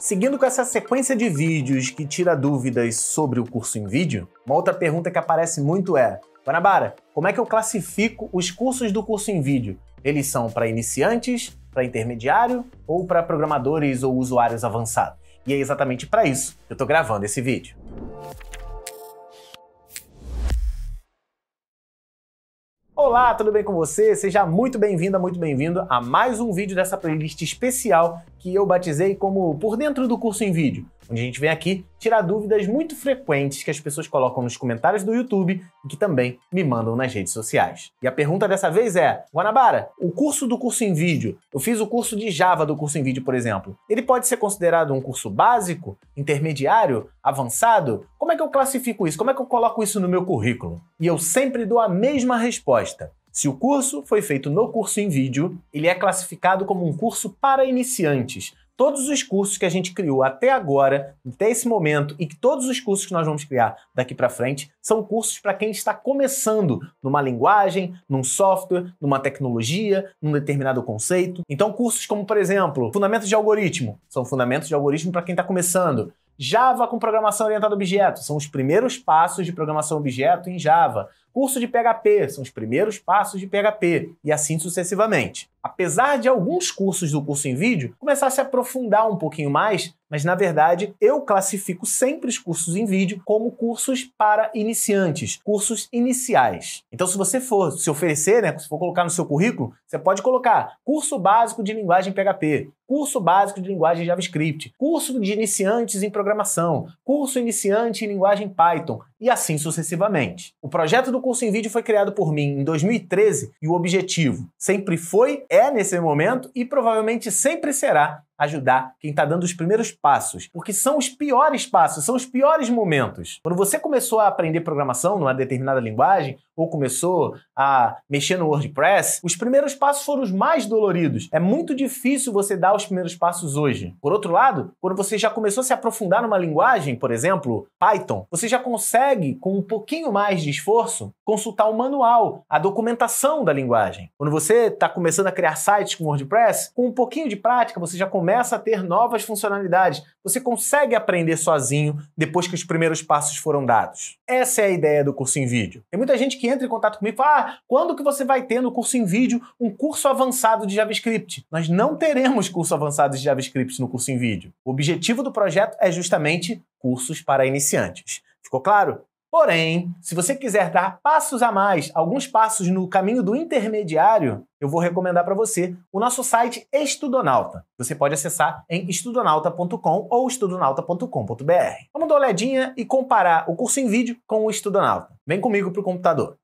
Seguindo com essa sequência de vídeos que tira dúvidas sobre o curso em vídeo, uma outra pergunta que aparece muito é: Guanabara, como é que eu classifico os cursos do curso em vídeo? Eles são para iniciantes, para intermediário ou para programadores ou usuários avançados? E é exatamente para isso que eu estou gravando esse vídeo. Olá, tudo bem com você? Seja muito bem-vinda, muito bem-vindo a mais um vídeo dessa playlist especial que eu batizei como Por Dentro do Curso em Vídeo onde a gente vem aqui tirar dúvidas muito frequentes que as pessoas colocam nos comentários do YouTube e que também me mandam nas redes sociais. E a pergunta dessa vez é: Guanabara, o curso do curso em vídeo, eu fiz o curso de Java do curso em vídeo, por exemplo, ele pode ser considerado um curso básico, intermediário, avançado? Como é que eu classifico isso? Como é que eu coloco isso no meu currículo? E eu sempre dou a mesma resposta. Se o curso foi feito no curso em vídeo, ele é classificado como um curso para iniciantes, todos os cursos que a gente criou até agora, até esse momento, e que todos os cursos que nós vamos criar daqui para frente são cursos para quem está começando numa linguagem, num software, numa tecnologia, num determinado conceito. Então, cursos como, por exemplo, fundamentos de algoritmo, são fundamentos de algoritmo para quem está começando. Java com programação orientada a objetos, são os primeiros passos de programação objeto em Java. Curso de PHP, são os primeiros passos de PHP, e assim sucessivamente apesar de alguns cursos do curso em vídeo, começar a se aprofundar um pouquinho mais, mas na verdade eu classifico sempre os cursos em vídeo como cursos para iniciantes, cursos iniciais. Então, se você for se oferecer, né, se for colocar no seu currículo, você pode colocar curso básico de linguagem PHP, curso básico de linguagem JavaScript, curso de iniciantes em programação, curso iniciante em linguagem Python, e assim sucessivamente. O projeto do curso em vídeo foi criado por mim em 2013 e o objetivo sempre foi, é nesse momento e provavelmente sempre será ajudar quem está dando os primeiros passos, porque são os piores passos, são os piores momentos. Quando você começou a aprender programação numa determinada linguagem, ou começou a mexer no WordPress, os primeiros passos foram os mais doloridos. É muito difícil você dar os primeiros passos hoje. Por outro lado, quando você já começou a se aprofundar numa linguagem, por exemplo, Python, você já consegue, com um pouquinho mais de esforço, consultar o manual, a documentação da linguagem. Quando você está começando a criar sites com WordPress, com um pouquinho de prática, você já começa começa a ter novas funcionalidades. Você consegue aprender sozinho depois que os primeiros passos foram dados. Essa é a ideia do curso em vídeo. Tem muita gente que entra em contato comigo e fala: ah, quando que você vai ter no curso em vídeo um curso avançado de JavaScript? Nós não teremos curso avançado de JavaScript no curso em vídeo. O objetivo do projeto é justamente cursos para iniciantes. Ficou claro? Porém, se você quiser dar passos a mais, alguns passos no caminho do intermediário, eu vou recomendar para você o nosso site Estudonauta. Você pode acessar em estudonauta.com ou estudonauta.com.br. Vamos dar uma olhadinha e comparar o curso em vídeo com o Estudonauta. Vem comigo para o computador.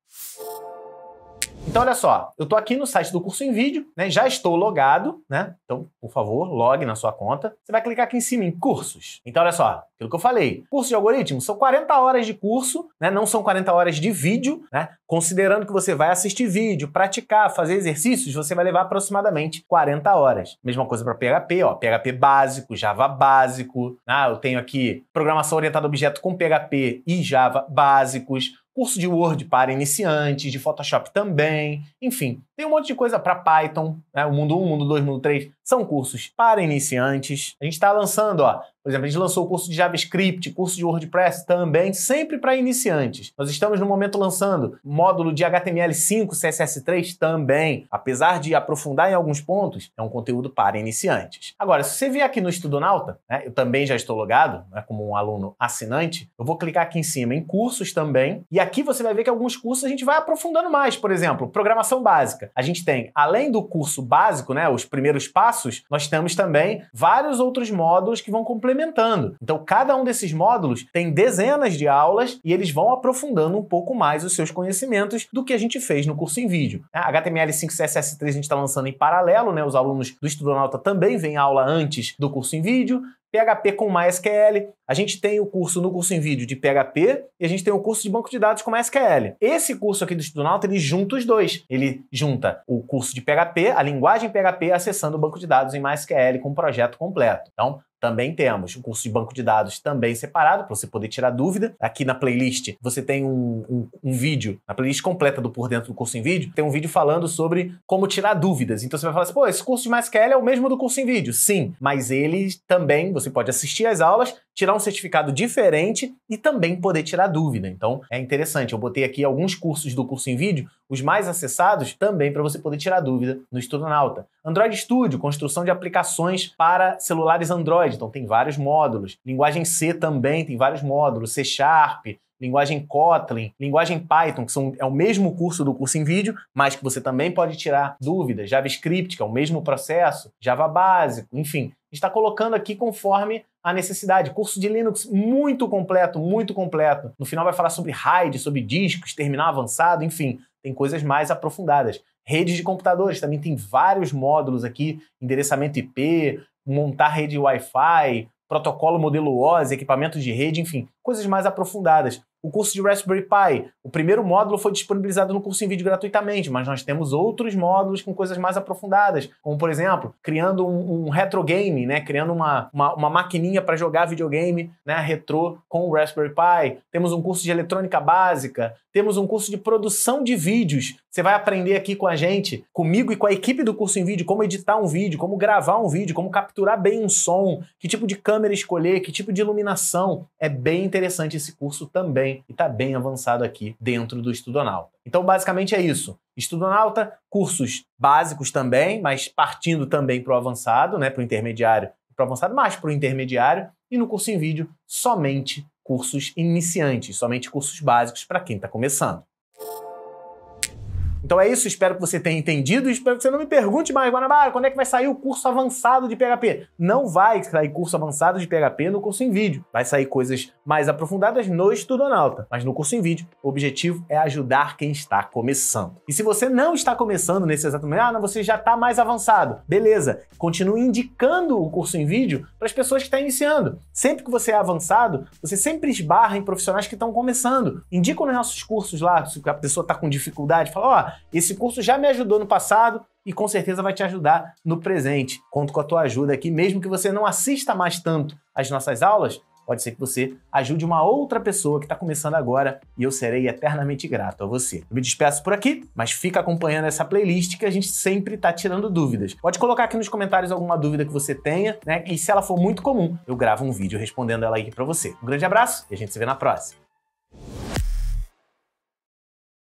Então, olha só, eu estou aqui no site do curso em vídeo, né? Já estou logado, né? Então, por favor, logue na sua conta. Você vai clicar aqui em cima em cursos. Então, olha só, aquilo que eu falei. Curso de algoritmo são 40 horas de curso, né? Não são 40 horas de vídeo, né? Considerando que você vai assistir vídeo, praticar, fazer exercícios, você vai levar aproximadamente 40 horas. Mesma coisa para PHP, ó, PHP básico, Java básico. Ah, eu tenho aqui programação orientada a objeto com PHP e Java básicos curso de Word para iniciantes, de Photoshop também, enfim, tem um monte de coisa para Python, né? o mundo 1, mundo 2, mundo 3, são cursos para iniciantes. A gente está lançando, ó, por exemplo, a gente lançou o curso de JavaScript, curso de WordPress também, sempre para iniciantes. Nós estamos no momento lançando módulo de HTML5, CSS3 também, apesar de aprofundar em alguns pontos, é um conteúdo para iniciantes. Agora, se você vier aqui no Estudonauta, né, eu também já estou logado, né, como um aluno assinante, eu vou clicar aqui em cima em cursos também, e aqui você vai ver que alguns cursos a gente vai aprofundando mais, por exemplo, programação básica. A gente tem, além do curso básico, né, os primeiros passos, nós temos também vários outros módulos que vão complementando. Então, cada um desses módulos tem dezenas de aulas e eles vão aprofundando um pouco mais os seus conhecimentos do que a gente fez no curso em vídeo. A é, HTML5 CSS3 a gente está lançando em paralelo, né? Os alunos do Estudonauta também vêm aula antes do curso em vídeo. PHP com MySQL. A gente tem o curso no curso em vídeo de PHP e a gente tem o curso de banco de dados com MySQL. Esse curso aqui do Estudonauta, ele junta os dois. Ele junta o curso de PHP, a linguagem PHP, acessando o banco de dados em MySQL com um projeto completo. Então, também temos. O curso de banco de dados também separado, para você poder tirar dúvida. Aqui na playlist você tem um, um, um, vídeo, na playlist completa do Por Dentro do Curso em Vídeo, tem um vídeo falando sobre como tirar dúvidas. Então você vai falar assim, pô, esse curso de MySQL é o mesmo do curso em vídeo. Sim, mas ele também, você pode assistir às aulas tirar um certificado diferente e também poder tirar dúvida. Então é interessante. Eu botei aqui alguns cursos do curso em vídeo, os mais acessados, também para você poder tirar dúvida no Estudonauta. Android Studio, construção de aplicações para celulares Android. Então tem vários módulos. Linguagem C também tem vários módulos. C Sharp, linguagem Kotlin, linguagem Python, que são, é o mesmo curso do curso em vídeo, mas que você também pode tirar dúvidas, JavaScript, que é o mesmo processo, Java básico, enfim, está colocando aqui conforme a necessidade. Curso de Linux muito completo, muito completo. No final vai falar sobre RAID, sobre discos, terminal avançado, enfim, tem coisas mais aprofundadas. Redes de computadores também tem vários módulos aqui, endereçamento IP, montar rede Wi-Fi, protocolo modelo OSI, equipamentos de rede, enfim, coisas mais aprofundadas o curso de Raspberry Pi. O primeiro módulo foi disponibilizado no curso em vídeo gratuitamente, mas nós temos outros módulos com coisas mais aprofundadas, como por exemplo, criando um, um retro game, né? criando uma, uma, uma maquininha para jogar videogame né? retro com o Raspberry Pi. Temos um curso de eletrônica básica, temos um curso de produção de vídeos. Você vai aprender aqui com a gente, comigo e com a equipe do curso em vídeo, como editar um vídeo, como gravar um vídeo, como capturar bem um som, que tipo de câmera escolher, que tipo de iluminação. É bem interessante esse curso também e está bem avançado aqui dentro do Estudo Estudonauta. Então, basicamente é isso. Estudo Estudonauta, cursos básicos também, mas partindo também para o avançado, né, para o intermediário, para o avançado, mais para o intermediário, e no curso em vídeo, somente cursos iniciantes, somente cursos básicos para quem está começando. Então é isso, espero que você tenha entendido. e Espero que você não me pergunte mais, Guanabara, quando é que vai sair o curso avançado de PHP? Não vai sair curso avançado de PHP no curso em vídeo. Vai sair coisas mais aprofundadas no Estudonauta. Mas no curso em vídeo, o objetivo é ajudar quem está começando. E se você não está começando nesse exato momento, ah, não, você já está mais avançado. Beleza, continue indicando o curso em vídeo para as pessoas que estão tá iniciando. Sempre que você é avançado, você sempre esbarra em profissionais que estão começando. Indicam nos nossos cursos lá, se a pessoa está com dificuldade, fala, ó, oh, esse curso já me ajudou no passado e com certeza vai te ajudar no presente. Conto com a tua ajuda aqui, mesmo que você não assista mais tanto às nossas aulas, pode ser que você ajude uma outra pessoa que está começando agora e eu serei eternamente grato a você. Eu me despeço por aqui, mas fica acompanhando essa playlist que a gente sempre está tirando dúvidas. Pode colocar aqui nos comentários alguma dúvida que você tenha, né? E se ela for muito comum, eu gravo um vídeo respondendo ela aí para você. Um grande abraço e a gente se vê na próxima.